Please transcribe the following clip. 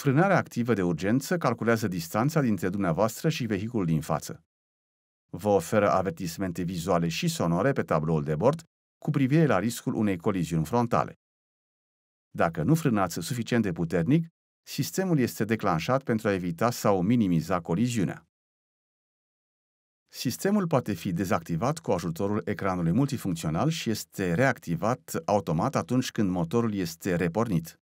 Frânarea activă de urgență calculează distanța dintre dumneavoastră și vehiculul din față. Vă oferă avertismente vizuale și sonore pe tabloul de bord cu privire la riscul unei coliziuni frontale. Dacă nu frânați suficient de puternic, sistemul este declanșat pentru a evita sau minimiza coliziunea. Sistemul poate fi dezactivat cu ajutorul ecranului multifuncțional și este reactivat automat atunci când motorul este repornit.